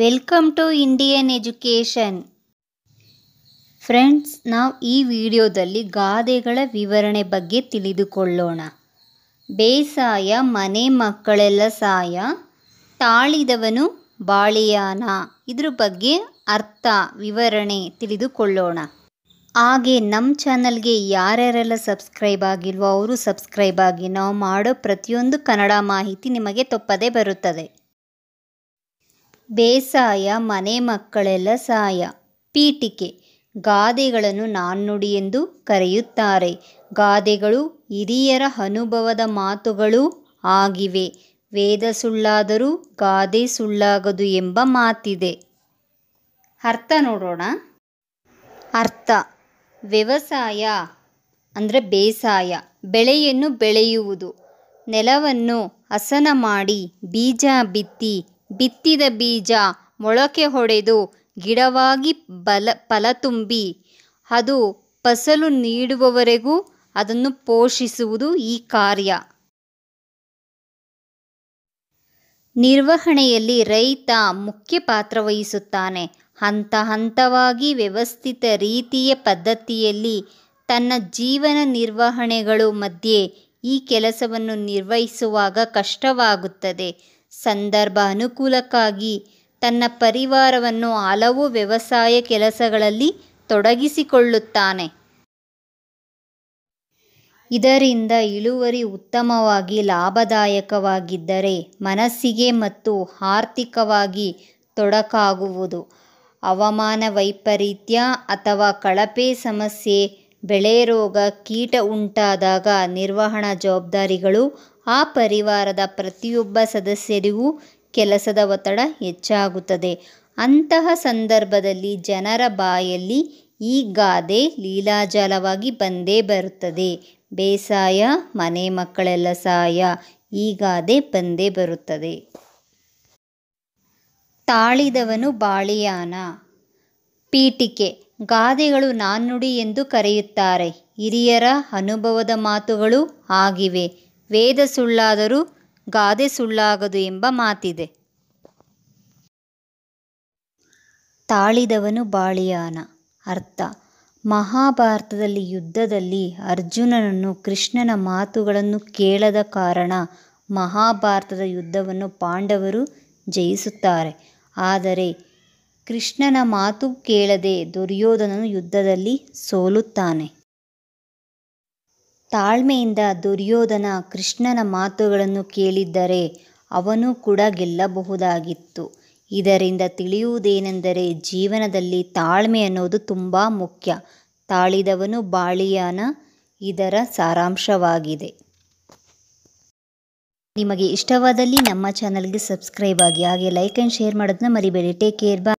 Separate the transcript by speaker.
Speaker 1: welcome to Indian education friends ನಾವು ಈ ವಿಡಿಯೋದಲ್ಲಿ ಗಾದೆಗಳ ವಿವರಣೆ ಬಗ್ಗೆ ತಿಳಿದುಕೊಳ್ಳೋಣ ಬೇಸಾಯ ಮನೆ ಮಕ್ಕಳೆಲ್ಲ ಸಾಯ ತಾಳಿದವನು ಬಾಳಿಯಾನ ಇದ್ರ ಬಗ್ಗೆ ಅರ್ಥ ವಿವರಣೆ ತಿಳಿದುಕೊಳ್ಳೋಣ ಹಾಗೆ ನಮ್ಮ ಚಾನಲ್ಗೆ ಯಾರ್ಯಾರೆಲ್ಲ ಸಬ್ಸ್ಕ್ರೈಬ್ ಆಗಿಲ್ವೋ ಅವರು ಸಬ್ಸ್ಕ್ರೈಬ್ ಆಗಿ ನಾವು ಮಾಡೋ ಪ್ರತಿಯೊಂದು ಕನ್ನಡ ಮಾಹಿತಿ ನಿಮಗೆ ತಪ್ಪದೇ ಬರುತ್ತದೆ ಬೇಸಾಯ ಮನೆ ಮಕ್ಕಳೆಲ್ಲ ಸಾಯ ಪೀಠಿಕೆ ಗಾದೆಗಳನ್ನು ನಾಣ್ಣುಡಿ ಎಂದು ಕರೆಯುತ್ತಾರೆ ಗಾದೆಗಳು ಹಿರಿಯರ ಅನುಭವದ ಮಾತುಗಳು ಆಗಿವೆ ವೇದ ಸುಳ್ಳಾದರೂ ಗಾದೆ ಸುಳ್ಳಾಗದು ಎಂಬ ಮಾತಿದೆ ಅರ್ಥ ನೋಡೋಣ ಅರ್ಥ ವ್ಯವಸಾಯ ಅಂದರೆ ಬೇಸಾಯ ಬೆಳೆಯನ್ನು ಬೆಳೆಯುವುದು ನೆಲವನ್ನು ಹಸನ ಮಾಡಿ ಬೀಜ ಬಿತ್ತಿ ಬಿತ್ತಿದ ಬೀಜ ಮೊಳಕೆ ಹೊಡೆದು ಗಿಡವಾಗಿ ಬಲ ಫಲತುಂಬಿ ಅದು ಫಸಲು ನೀಡುವವರೆಗೂ ಅದನ್ನು ಪೋಷಿಸುವುದು ಈ ಕಾರ್ಯ ನಿರ್ವಹಣೆಯಲ್ಲಿ ರೈತ ಮುಖ್ಯ ಪಾತ್ರ ವಹಿಸುತ್ತಾನೆ ಹಂತ ಹಂತವಾಗಿ ವ್ಯವಸ್ಥಿತ ರೀತಿಯ ಪದ್ಧತಿಯಲ್ಲಿ ತನ್ನ ಜೀವನ ನಿರ್ವಹಣೆಗಳು ಮಧ್ಯೆ ಈ ಕೆಲಸವನ್ನು ನಿರ್ವಹಿಸುವಾಗ ಕಷ್ಟವಾಗುತ್ತದೆ ಸಂದರ್ಭ ಅನುಕೂಲಕ್ಕಾಗಿ ತನ್ನ ಪರಿವಾರವನ್ನು ಹಲವು ವ್ಯವಸಾಯ ಕೆಲಸಗಳಲ್ಲಿ ತೊಡಗಿಸಿಕೊಳ್ಳುತ್ತಾನೆ ಇದರಿಂದ ಇಳುವರಿ ಉತ್ತಮವಾಗಿ ಲಾಭದಾಯಕವಾಗಿದ್ದರೆ ಮನಸ್ಸಿಗೆ ಮತ್ತು ಆರ್ಥಿಕವಾಗಿ ತೊಡಕಾಗುವುದು ಹವಾಮಾನ ವೈಪರೀತ್ಯ ಅಥವಾ ಕಳಪೆ ಸಮಸ್ಯೆ ಬೆಳೆ ರೋಗ ಕೀಟ ಉಂಟಾದಾಗ ನಿರ್ವಹಣಾ ಜವಾಬ್ದಾರಿಗಳು ಆ ಪರಿವಾರದ ಪ್ರತಿಯೊಬ್ಬ ಸದಸ್ಯರಿಗೂ ಕೆಲಸದ ಒತ್ತಡ ಹೆಚ್ಚಾಗುತ್ತದೆ ಅಂತಹ ಸಂದರ್ಭದಲ್ಲಿ ಜನರ ಬಾಯಲ್ಲಿ ಈ ಗಾದೆ ಲೀಲಾಜಾಲವಾಗಿ ಬಂದೇ ಬರುತ್ತದೆ ಬೇಸಾಯ ಮನೆ ಮಕ್ಕಳೆಲ್ಲ ಸಾಯ ಈ ಗಾದೆ ಬಂದೇ ಬರುತ್ತದೆ ತಾಳಿದವನು ಬಾಳಿಯಾನ ಪೀಠಿಕೆ ಗಾದೆಗಳು ನಾಣ್ಣುಡಿ ಎಂದು ಕರೆಯುತ್ತಾರೆ ಹಿರಿಯರ ಅನುಭವದ ಮಾತುಗಳು ಆಗಿವೆ ವೇದ ಸುಳ್ಳಾದರೂ ಗಾದೆ ಸುಳ್ಳಾಗದು ಎಂಬ ಮಾತಿದೆ ತಾಳಿದವನು ಬಾಳಿಯಾನ ಅರ್ಥ ಮಹಾಭಾರತದಲ್ಲಿ ಯುದ್ಧದಲ್ಲಿ ಅರ್ಜುನನನ್ನು ಕೃಷ್ಣನ ಮಾತುಗಳನ್ನು ಕೇಳದ ಕಾರಣ ಮಹಾಭಾರತದ ಯುದ್ಧವನ್ನು ಪಾಂಡವರು ಜಯಿಸುತ್ತಾರೆ ಆದರೆ ಕೃಷ್ಣನ ಮಾತು ಕೇಳದೆ ದುರ್ಯೋಧನನು ಯುದ್ಧದಲ್ಲಿ ಸೋಲುತ್ತಾನೆ ತಾಳ್ಮೆಯಿಂದ ದುರ್ಯೋಧನ ಕೃಷ್ಣನ ಮಾತುಗಳನ್ನು ಕೇಳಿದ್ದರೆ ಅವನು ಕೂಡ ಗೆಲ್ಲಬಹುದಾಗಿತ್ತು ಇದರಿಂದ ತಿಳಿಯುವುದೇನೆಂದರೆ ಜೀವನದಲ್ಲಿ ತಾಳ್ಮೆ ಅನ್ನೋದು ತುಂಬ ಮುಖ್ಯ ತಾಳಿದವನು ಬಾಳಿಯಾನ ಇದರ ಸಾರಾಂಶವಾಗಿದೆ ನಿಮಗೆ ಇಷ್ಟವಾದಲ್ಲಿ ನಮ್ಮ ಚಾನಲ್ಗೆ ಸಬ್ಸ್ಕ್ರೈಬ್ ಆಗಿ ಹಾಗೆ ಲೈಕ್ ಆ್ಯಂಡ್ ಶೇರ್ ಮಾಡೋದನ್ನ ಮರಿಬೇಡಿ ಟೇಕ್ ಕೇರ್ ಬಾ